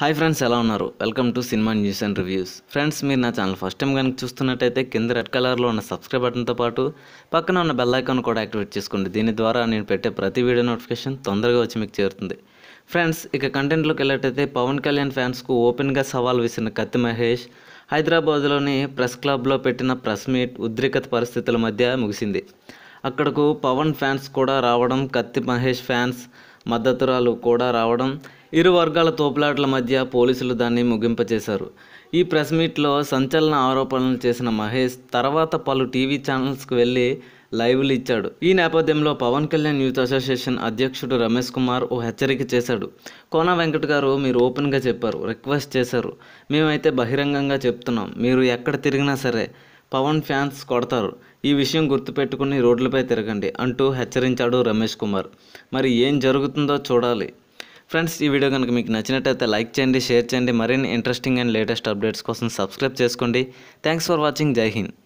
hi friends ఎలా ఉన్నారు welcome to cinema news and reviews friends మీరు నా ఛానల్ ఫస్ట్ టైం కనుక చూస్తున్నట్టయితే కింద రెడ్ కలర్లో ఉన్న సబ్స్క్రైబ్ బటన్తో పాటు పక్కన ఉన్న బెల్ ఐకాన్ కూడా యాక్టివేట్ చేసుకోండి దీని ద్వారా నేను పెట్టే ప్రతి వీడియో నోటిఫికేషన్ తొందరగా వచ్చి మీకు చేరుతుంది ఫ్రెండ్స్ ఇక కంటెంట్లోకి వెళ్ళేటైతే పవన్ కళ్యాణ్ ఫ్యాన్స్కు ఓపెన్గా సవాల్ విసిరిన కత్తి మహేష్ హైదరాబాద్లోని ప్రెస్ క్లబ్లో పెట్టిన ప్రెస్ మీట్ ఉద్రిక్త పరిస్థితుల మధ్య ముగిసింది అక్కడకు పవన్ ఫ్యాన్స్ కూడా రావడం కత్తి మహేష్ ఫ్యాన్స్ మద్దతురాలు కూడా రావడం ఇరు వర్గాల తోపులాటల మధ్య పోలీసులు దాన్ని ముగింపచేశారు ఈ ప్రెస్ మీట్లో సంచలన ఆరోపణలు చేసిన మహేష్ తర్వాత పలు టీవీ ఛానల్స్కు వెళ్ళి లైవ్లు ఇచ్చాడు ఈ నేపథ్యంలో పవన్ కళ్యాణ్ యూత్ అసోసియేషన్ అధ్యక్షుడు రమేష్ కుమార్ ఓ హెచ్చరిక చేశాడు కోన వెంకట్ గారు మీరు ఓపెన్గా చెప్పారు రిక్వెస్ట్ చేశారు మేమైతే బహిరంగంగా చెప్తున్నాం మీరు ఎక్కడ తిరిగినా సరే పవన్ ఫ్యాన్స్ కొడతారు ఈ విషయం గుర్తుపెట్టుకుని రోడ్లపై తిరగండి అంటూ హెచ్చరించాడు రమేష్ కుమార్ మరి ఏం జరుగుతుందో చూడాలి ఫ్రెండ్స్ ఈ వీడియో కనుక మీకు నచ్చినట్టయితే లైక్ చేయండి షేర్ చేయండి మరిన్ని ఇంట్రెస్టింగ్ అండ్ లేటెస్ట్ అప్డేట్స్ కోసం సబ్స్క్రైబ్ చేసుకోండి థ్యాంక్స్ ఫర్ వాచింగ్ జై హింద్